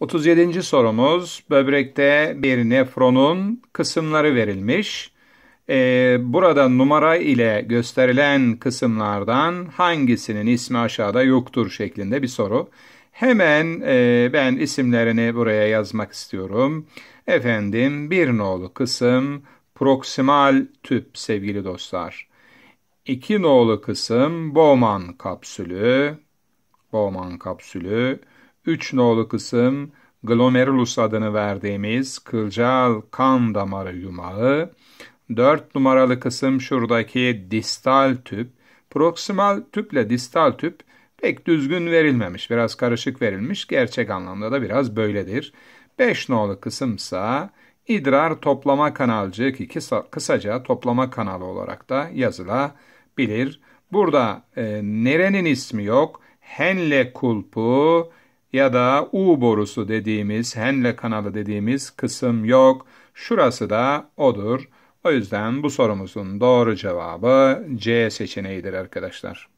37. sorumuz böbrekte bir nefronun kısımları verilmiş. Ee, burada numara ile gösterilen kısımlardan hangisinin ismi aşağıda yoktur şeklinde bir soru. Hemen e, ben isimlerini buraya yazmak istiyorum. Efendim bir nolu kısım proksimal tüp sevgili dostlar. İki nolu kısım Bowman kapsülü. Bowman kapsülü. 3 nolu kısım glomerulus adını verdiğimiz kılcal kan damarı yumağı, 4 numaralı kısım şuradaki distal tüp, proksimal tüple distal tüp pek düzgün verilmemiş, biraz karışık verilmiş, gerçek anlamda da biraz böyledir. 5 nolu kısımsa idrar toplama kanalcığı, ki kısa, kısaca toplama kanalı olarak da yazılabilir. Burada e, nerenin ismi yok. Henle kulpu ya da U borusu dediğimiz, Henle kanalı dediğimiz kısım yok. Şurası da odur. O yüzden bu sorumuzun doğru cevabı C seçeneğidir arkadaşlar.